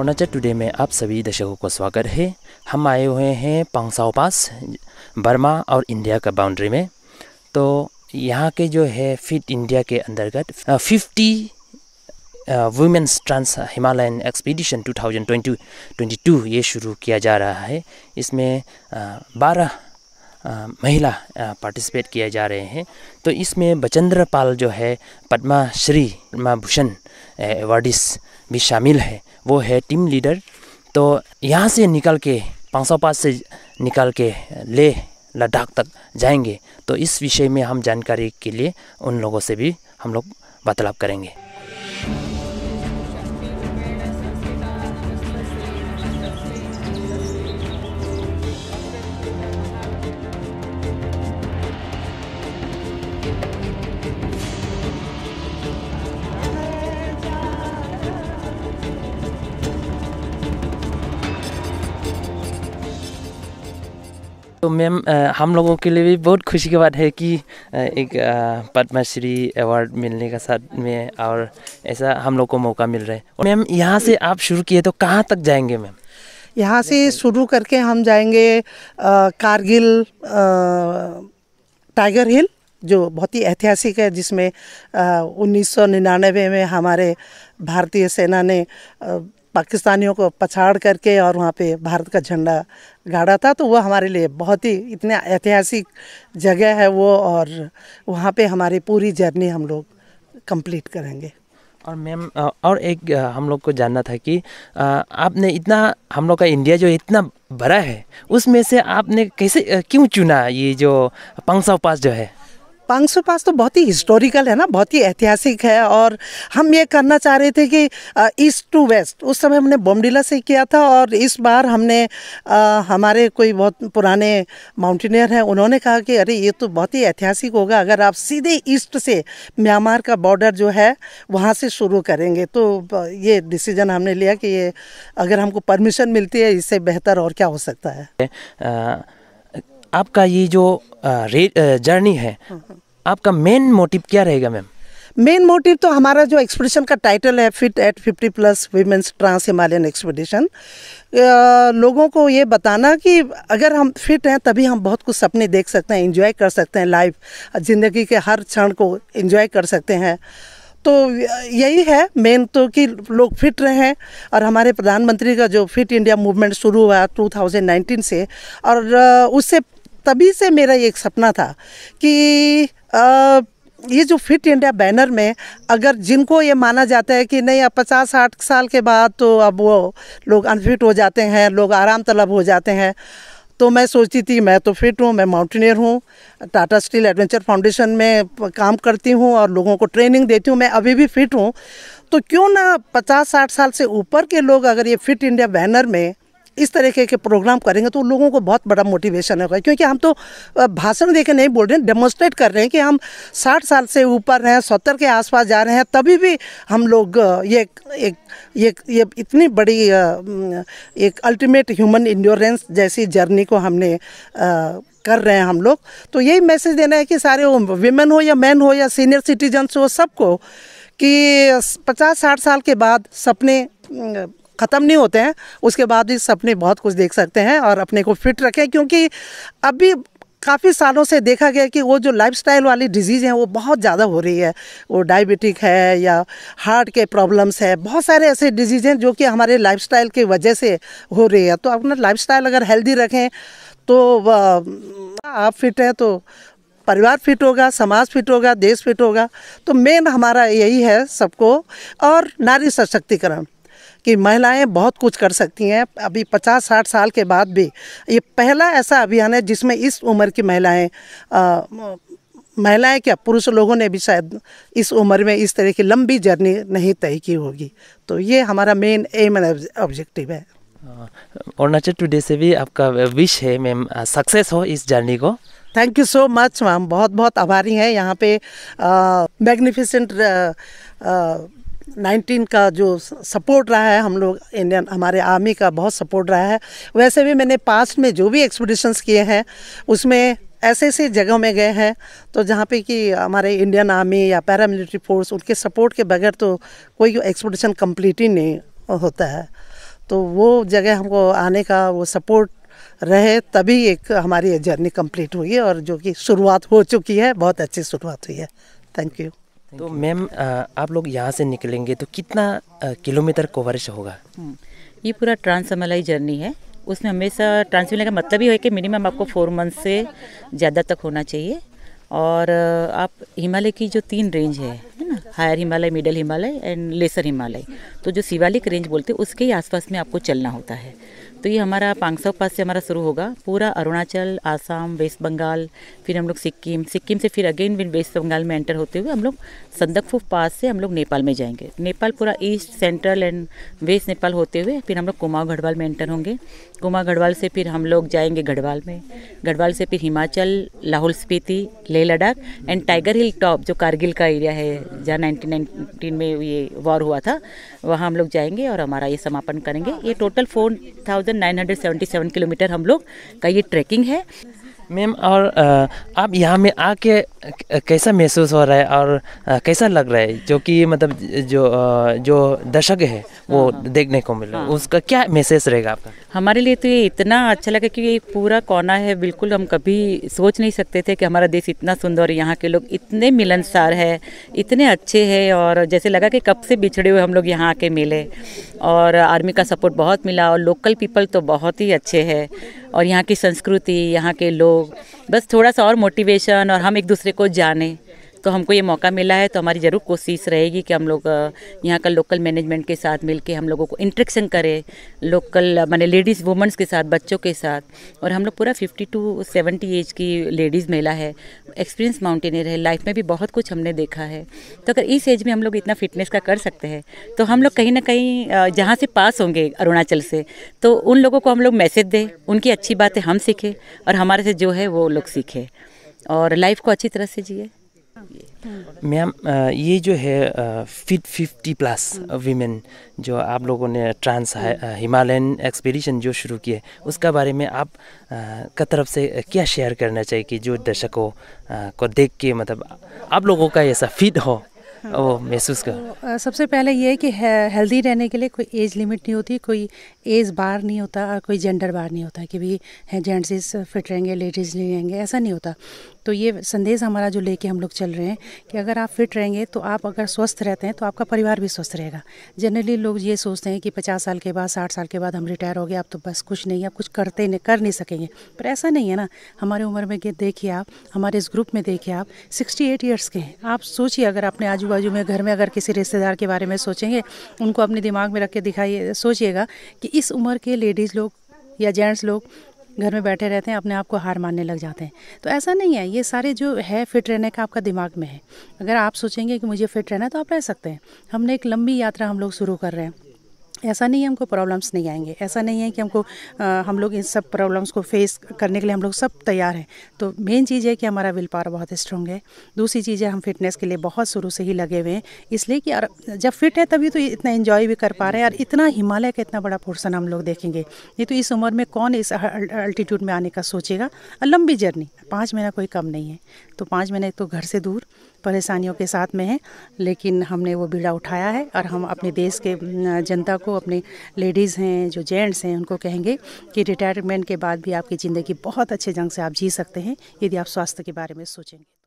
Arunachal today में आप सभी दर्शकों का स्वागत है हम आए हुए हैं पंगसाओ पास बर्मा और इंडिया का बाउंड्री में तो यहाँ के जो है फिट इंडिया के अंतर्गत fifty womens trans Himalayan expedition 2022 ये शुरू किया जा रहा है इसमें बारह महिला पार्टिसिपेट किए जा रहे हैं तो इसमें बचेंद्र पाल जो है पदमा श्री पदमा भूषण एवॉर्डिस भी शामिल है वो है टीम लीडर तो यहाँ से निकल के पाँच सौ पास से निकल के ले लद्दाख तक जाएंगे तो इस विषय में हम जानकारी के लिए उन लोगों से भी हम लोग वार्तालाप करेंगे तो मैम हम लोगों के लिए भी बहुत खुशी की बात है कि एक पद्मश्री अवार्ड मिलने का साथ में और ऐसा हम लोग को मौका मिल रहा है मैम यहाँ से आप शुरू किए तो कहाँ तक जाएंगे मैम यहाँ से शुरू करके हम जाएंगे आ, कारगिल टाइगर हिल जो बहुत ही ऐतिहासिक है जिसमें उन्नीस में हमारे भारतीय सेना ने आ, पाकिस्तानियों को पछाड़ करके और वहाँ पे भारत का झंडा गाड़ा था तो वह हमारे लिए बहुत ही इतने ऐतिहासिक जगह है वो और वहाँ पे हमारी पूरी जर्नी हम लोग कंप्लीट करेंगे और मैम और एक हम लोग को जानना था कि आपने इतना हम लोग का इंडिया जो इतना बड़ा है उसमें से आपने कैसे क्यों चुना ये जो पंसा उपास जो है पांगसू पास तो बहुत ही हिस्टोरिकल है ना बहुत ही ऐतिहासिक है और हम ये करना चाह रहे थे कि ईस्ट टू वेस्ट उस समय हमने बोमडिला से किया था और इस बार हमने आ, हमारे कोई बहुत पुराने माउंटेनियर हैं उन्होंने कहा कि अरे ये तो बहुत ही ऐतिहासिक होगा अगर आप सीधे ईस्ट से म्यांमार का बॉर्डर जो है वहाँ से शुरू करेंगे तो ये डिसीजन हमने लिया कि ये अगर हमको परमिशन मिलती है इससे बेहतर और क्या हो सकता है आ, आपका ये जो जर्नी है हम्म, हम्म। आपका मेन मोटिव क्या रहेगा मैम मेन मोटिव तो हमारा जो एक्सपीडिशन का टाइटल है fit at 50 plus womens trans Himalayan expedition लोगों को ये बताना कि अगर हम फिट हैं तभी हम बहुत कुछ सपने देख सकते हैं एंजॉय कर सकते हैं लाइफ ज़िंदगी के हर क्षण को एंजॉय कर सकते हैं तो यही है मेन तो कि लोग फिट रहें और हमारे प्रधानमंत्री का जो फिट इंडिया मूवमेंट शुरू हुआ 2019 से और उससे तभी से मेरा एक सपना था कि आ, ये जो फिट इंडिया बैनर में अगर जिनको ये माना जाता है कि नहीं अब पचास साठ साल के बाद तो अब वो लोग अनफिट हो जाते हैं लोग आराम तलब हो जाते हैं तो मैं सोचती थी मैं तो फिट हूँ मैं माउंटेनियर हूँ टाटा स्टील एडवेंचर फाउंडेशन में काम करती हूँ और लोगों को ट्रेनिंग देती हूँ मैं अभी भी फिट हूँ तो क्यों ना पचास साठ साल से ऊपर के लोग अगर ये फिट इंडिया बैनर में इस तरीके के प्रोग्राम करेंगे तो लोगों को बहुत बड़ा मोटिवेशन होगा क्योंकि हम तो भाषण देकर नहीं बोल रहे हैं डेमोस्ट्रेट कर रहे हैं कि हम साठ साल से ऊपर हैं सत्तर के आसपास जा रहे हैं तभी भी हम लोग ये एक ये ये इतनी बड़ी एक अल्टीमेट ह्यूमन इंड्योरेंस जैसी जर्नी को हमने आ, कर रहे हैं हम लोग तो यही मैसेज देना है कि सारे विमेन हो या मैन हो या सीनियर सिटीजन्स हो सबको कि पचास साठ साल के बाद सपने ख़त्म नहीं होते हैं उसके बाद भी सपने बहुत कुछ देख सकते हैं और अपने को फिट रखें क्योंकि अभी काफ़ी सालों से देखा गया कि वो जो लाइफस्टाइल वाली डिजीज़ हैं वो बहुत ज़्यादा हो रही है वो डायबिटिक है या हार्ट के प्रॉब्लम्स है बहुत सारे ऐसे डिजीज़ हैं जो कि हमारे लाइफस्टाइल की वजह से हो रही है तो अपना लाइफस्टाइल अगर हेल्दी रखें तो आप फिट हैं तो परिवार फिट होगा समाज फिट होगा देश फिट होगा तो मेन हमारा यही है सबको और नारी सशक्तिकरण कि महिलाएं बहुत कुछ कर सकती हैं अभी पचास साठ साल के बाद भी ये पहला ऐसा अभियान है जिसमें इस उम्र की महिलाएं महिलाएं क्या पुरुष लोगों ने भी शायद इस उम्र में इस तरह की लंबी जर्नी नहीं तय की होगी तो ये हमारा मेन एम एंड ऑब्जेक्टिव है अरुणाचल टुडे से भी आपका विश है मैम सक्सेस हो इस जर्नी को thank you so much ma'am बहुत बहुत आभारी हैं यहाँ पे मैग्निफिसेंट नाइनटीन का जो सपोर्ट रहा है हम लोग इंडियन हमारे आर्मी का बहुत सपोर्ट रहा है वैसे भी मैंने पास्ट में जो भी एक्सपीडिशंस किए हैं उसमें ऐसे ऐसे जगहों में गए हैं तो जहाँ पे कि हमारे इंडियन आर्मी या पैरामिलिट्री फोर्स उनके सपोर्ट के बगैर तो कोई एक्सपीडिशन कम्प्लीट ही नहीं होता है तो वो जगह हमको आने का वो सपोर्ट रहे तभी एक हमारी जर्नी कंप्लीट हुई है और जो कि शुरुआत हो चुकी है बहुत अच्छी शुरुआत हुई है थैंक यू तो मैम आप लोग यहाँ से निकलेंगे तो कितना किलोमीटर कवरेज होगा हम्म, ये पूरा ट्रांसमलाई जर्नी है उसमें हमेशा ट्रांसमलाई का मतलब ये है कि मिनिमम आपको फोर मंथ से ज़्यादा तक होना चाहिए और आप हिमालय की जो तीन रेंज है है ना higher Himalaya middle Himalaya and lesser Himalaya तो जो शिवालिक रेंज बोलते हैं उसके ही आसपास में आपको चलना होता है तो ये हमारा पांगसौ पास से हमारा शुरू होगा पूरा अरुणाचल आसाम वेस्ट बंगाल फिर हम लोग सिक्किम सिक्किम से फिर अगेन वेस्ट बंगाल में एंटर होते हुए हम लोग संदकफू पास से हम लोग नेपाल में जाएंगे नेपाल पूरा east central and west Nepal होते हुए फिर हम लोग कुमाऊँ गढ़वाल में एंटर होंगे कुमाऊँ गढ़वाल से फिर हम लोग जाएंगे गढ़वाल में गढ़वाल से फिर Himachal Lahaul Spiti Leh Ladakh and tiger hill top जो कारगिल का एरिया है जहाँ नाइनटीन में ये वॉर हुआ था वहाँ हम लोग जाएंगे और हमारा ये समापन करेंगे ये total four thousand nine hundred seventy seven kilometre हम लोग का ये ट्रैकिंग है मैम और आप यहाँ में आके कैसा महसूस हो रहा है और कैसा लग रहा है जो कि मतलब जो जो दर्शक है वो हाँ, हाँ। देखने को रहा है उसका क्या मैसेज रहेगा आपका हमारे लिए तो ये इतना अच्छा लगा क्योंकि एक पूरा कोना है बिल्कुल हम कभी सोच नहीं सकते थे कि हमारा देश इतना सुंदर है यहाँ के लोग इतने मिलनसार है इतने अच्छे है और जैसे लगा कि कब से बिछड़े हुए हम लोग यहाँ आके मिले और आर्मी का सपोर्ट बहुत मिला और लोकल पीपल तो बहुत ही अच्छे है और यहाँ की संस्कृति यहाँ के लोग बस थोड़ा सा और मोटिवेशन और हम एक दूसरे को जाने तो हमको ये मौका मिला है तो हमारी ज़रूर कोशिश रहेगी कि हम लोग यहाँ का लोकल मैनेजमेंट के साथ मिल हम लोगों को इंट्रेक्शन करें लोकल मैंने लेडीज़ वुमेंस के साथ बच्चों के साथ और हम लोग पूरा फिफ्टी टू सेवेंटी एज की लेडीज़ महिला है एक्सपीरियंस माउंटेनियर है लाइफ में भी बहुत कुछ हमने देखा है तो अगर इस एज में हम लोग इतना फिटनेस का कर सकते हैं तो हम लोग कहीं ना कहीं जहाँ से पास होंगे अरुणाचल से तो उन लोगों को हम लोग मैसेज दें उनकी अच्छी बातें हम सीखें और हमारे से जो है वो लोग सीखें और लाइफ को अच्छी तरह से जिए मैम uh, ये जो है फिट फिफ्टी प्लस वीमेन जो आप लोगों ने ट्रांस हिमालयन एक्सपीडिशन जो शुरू किए उसका बारे में आप uh, का तरफ से uh, क्या शेयर करना चाहिए कि जो दर्शकों को देख के मतलब आप लोगों का ऐसा फिट हो वो महसूस कर तो, सबसे पहले ये है कि हेल्दी रहने के लिए कोई एज लिमिट नहीं होती कोई एज बार नहीं होता और कोई जेंडर बार नहीं होता कि भी जेंट्स इस फिट रहेंगे लेडीज़ नहीं रहेंगे ऐसा नहीं होता तो ये संदेश हमारा जो लेके हम लोग चल रहे हैं कि अगर आप फिट रहेंगे तो आप अगर स्वस्थ रहते हैं तो आपका परिवार भी स्वस्थ रहेगा जनरली लोग ये सोचते हैं कि पचास साल के बाद साठ साल के बाद हम रिटायर हो गए आप तो बस कुछ नहीं आप कुछ करते नहीं कर नहीं सकेंगे पर ऐसा नहीं है ना हमारे उम्र में देखिए आप हमारे इस ग्रुप में देखिए आप सिक्सटी एट ईयर्स के हैं आप सोचिए अगर अपने आजू बाजू में घर में अगर किसी रिश्तेदार के बारे में सोचेंगे उनको अपने दिमाग में रख के दिखाइए सोचिएगा कि इस उम्र के लेडीज़ लोग या जेंट्स लोग घर में बैठे रहते हैं अपने आप को हार मानने लग जाते हैं तो ऐसा नहीं है ये सारे जो है फिट रहने का आपका दिमाग में है अगर आप सोचेंगे कि मुझे फिट रहना है तो आप रह सकते हैं हमने एक लंबी यात्रा हम लोग शुरू कर रहे हैं ऐसा नहीं है हमको प्रॉब्लम्स नहीं आएंगे ऐसा नहीं है कि हमको आ, हम लोग इन सब प्रॉब्लम्स को फेस करने के लिए हम लोग सब तैयार हैं तो मेन चीज़ है कि हमारा विल पावर बहुत स्ट्रॉन्ग है दूसरी चीज़ है हम फिटनेस के लिए बहुत शुरू से ही लगे हुए हैं इसलिए कि और जब फिट है तभी तो इतना इन्जॉय भी कर पा रहे हैं और इतना हिमालय का इतना बड़ा पोर्सन हम लोग देखेंगे ये तो इस उम्र में कौन इस अल्टीट्यूड में आने का सोचेगा लंबी जर्नी पाँच महीना कोई कम नहीं है तो पाँच महीने तो घर से दूर परेशानियों के साथ में है लेकिन हमने वो बीड़ा उठाया है और हम अपने देश के जनता को को अपने लेडीज़ हैं जो जेंट्स हैं उनको कहेंगे कि रिटायरमेंट के बाद भी आपकी ज़िंदगी बहुत अच्छे ढंग से आप जी सकते हैं यदि आप स्वास्थ्य के बारे में सोचेंगे